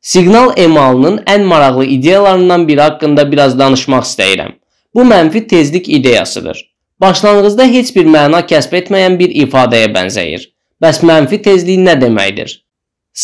Siqnal emalının ən maraqlı ideyalarından biri haqqında biraz danışmaq istəyirəm. Bu mənfi tezlik ideyasıdır. Başlanğıcda heç bir məna kəsb etməyən bir ifadəyə bənzəyir. Bəs mənfi tezlik nə deməkdir?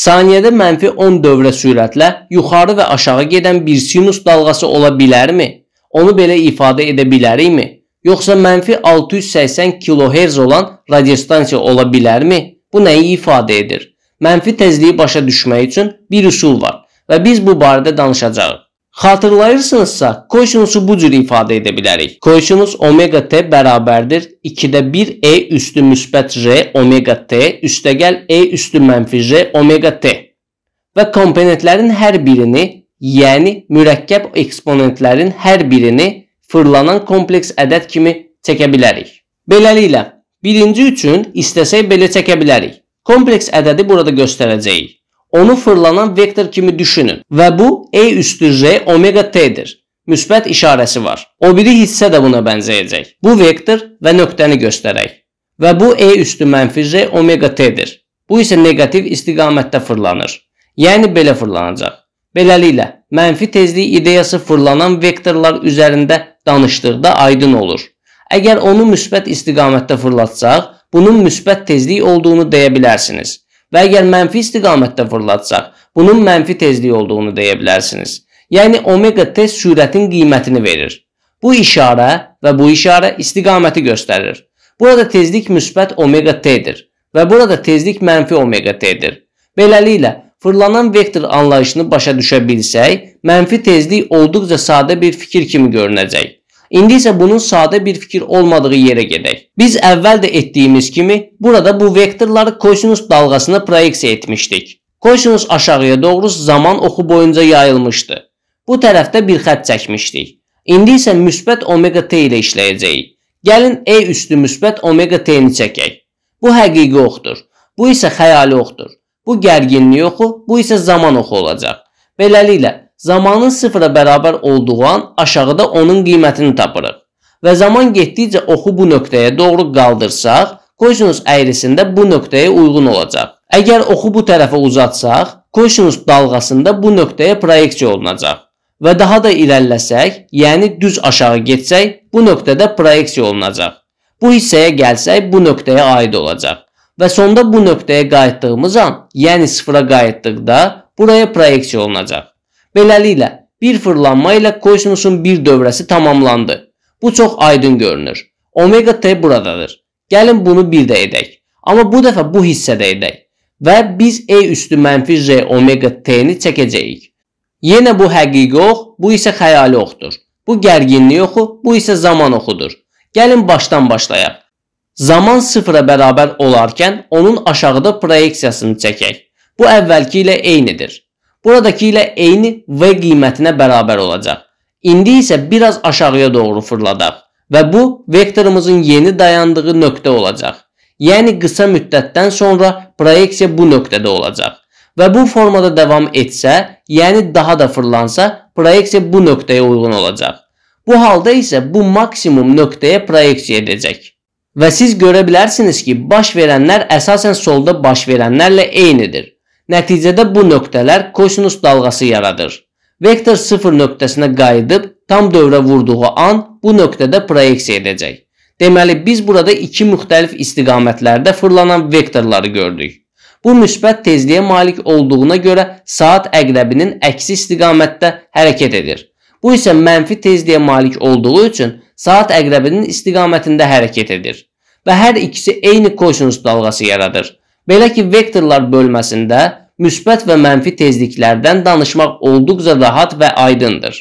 Saniyədə mənfi 10 dövrə sürətlə yuxarı və aşağı gedən bir sinus dalğası ola bilərmi? Onu belə ifadə edə bilərikmi? Yoxsa mənfi 680 kHz olan radiostansiya ola bilərmi? Bu nəyi ifadə edir? mənfi tezliyi başa düşmək üçün bir üsul var və biz bu barədə danışacağıq. Xatırlayırsınızsa, kosinüsü bu cür ifadə edə bilərik. Kosinüs omega t bərabərdir 2-də 1 e üstü müsbət r omega t üstəgəl e üstü mənfi r omega t və komponentlərin hər birini, yəni mürəkkəb eksponentlərin hər birini fırlanan kompleks ədəd kimi çəkə bilərik. Beləliklə, birinci üçün istəsək belə çəkə bilərik. Kompleks ədədi burada göstərəcəyik. Onu fırlanan vektor kimi düşünün və bu e üstü r omega t-dir. Müsbət işarəsi var. O biri hissə də buna bənzəyəcək. Bu vektor və nöqtəni göstərək. Və bu e üstü mənfi r omega t-dir. Bu isə negativ istiqamətdə fırlanır. Yəni belə fırlanacaq. Beləliklə, mənfi tezlik ideyası fırlanan vektorlar üzərində danışdıqda aydın olur. Əgər onu müsbət istiqamətdə fırlatsaq, bunun müsbət tezlik olduğunu deyə bilərsiniz. Və əgər mənfi istiqamətdə fırlatsaq, bunun mənfi tezlik olduğunu deyə bilərsiniz. Yəni omega tez sürətin qiymətini verir. Bu işarə və bu işarə istiqaməti göstərir. Burada tezlik müsbət omega t-dir və burada tezlik mənfi omega t-dir. Beləliklə, fırlanan vektor anlayışını başa düşə bilsək, mənfi tezlik olduqca sadə bir fikir kimi görünəcək. İndi isə bunun sadə bir fikir olmadığı yerə gedək. Biz əvvəl də etdiyimiz kimi burada bu vektorları kosinus dalğasına proyeksiya etmişdik. Kosinus aşağıya doğru zaman oxu boyunca yayılmışdı. Bu tərəfdə bir xətt çəkmişdik. İndi isə müsbət omega t ilə işləyəcəyik. Gəlin e üstü müsbət omega t-ni çəkək. Bu həqiqi oxdur. Bu isə xəyali oxdur. Bu gərginlik oxu, bu isə zaman oxu olacaq. Beləliklə Zamanın sıfıra bərabər olduğu an aşağıda onun qiymətini tapırıq. Və zaman getdikcə oxu bu nöqtəyə doğru qaldırsaq, kosinus əyrisində bu nöqtəyə uyğun olacaq. Əgər oxu bu tərəfə uzatsaq, kosinus dalğasında bu nöqtəyə proyeksiya olunacaq. Və daha da irəliləsək, yəni düz aşağı getsək, bu nöqtədə proyeksiya olunacaq. Bu hissəyə gəlsək, bu nöqtəyə aid olacaq. Və sonda bu nöqtəyə qayıtdığımız an, yəni sıfıra qayıtdıqda buraya proyeksiya olunacaq. Beləliklə, bir fırlanma ilə kosmosun bir dövrəsi tamamlandı. Bu çox aydın görünür. Omega T buradadır. Gəlin bunu bir də edək. Amma bu dəfə bu hissədə edək və biz E üstü mənfi J omega T-ni çəkəcəyik. Yenə bu həqiqi ox, bu isə xəyali oxdur. Bu gərginlik oxu, bu isə zaman oxudur. Gəlin başdan başlayaq. Zaman sıfıra bərabər olarkən onun aşağıda proyeksiyasını çəkək. Bu əvvəlki ilə eynidir buradakı ilə eyni V qiymətinə bərabər olacaq. İndi isə biraz aşağıya doğru fırladaq və bu vektorımızın yeni dayandığı nöqtə olacaq. Yəni qısa müddətdən sonra proyeksiya bu nöqtədə olacaq və bu formada davam etsə, yəni daha da fırlansa, proyeksiya bu nöqtəyə uyğun olacaq. Bu halda isə bu maksimum nöqtəyə proyeksiya edəcək. Və siz görə bilərsiniz ki, baş verənlər əsasən solda baş verənlərlə eynidir. Nəticədə bu nöqtələr kosinus dalğası yaradır. Vektor 0 nöqtəsinə qayıdıb tam dövrə vurduğu an bu nöqtədə proyeksiya edəcək. Deməli biz burada iki müxtəlif istiqamətlərdə fırlanan vektorları gördük. Bu müsbət tezliyə malik olduğuna görə saat əqrəbinin əksi istiqamətdə hərəkət edir. Bu isə mənfi tezliyə malik olduğu üçün saat əqrəbinin istiqamətində hərəkət edir və hər ikisi eyni kosinus dalğası yaradır. Belə ki, vektorlar bölməsində müsbət və mənfi tezliklərdən danışmaq olduqca rahat və aydındır.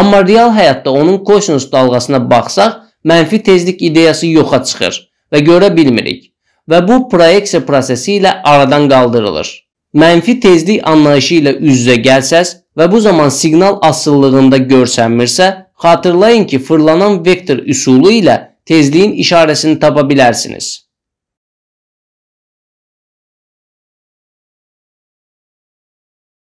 Amma real həyatda onun kosinus dalğasına baxsaq, mənfi tezlik ideyası yoxa çıxır və görə bilmirik və bu proyeksiya prosesi ilə aradan qaldırılır. Mənfi tezlik anlayışı ilə üz-üzə gəlsəz və bu zaman siqnal asıllığında görsənmirsə, xatırlayın ki, fırlanan vektor üsulu ilə tezliyin işarəsini tapa bilərsiniz.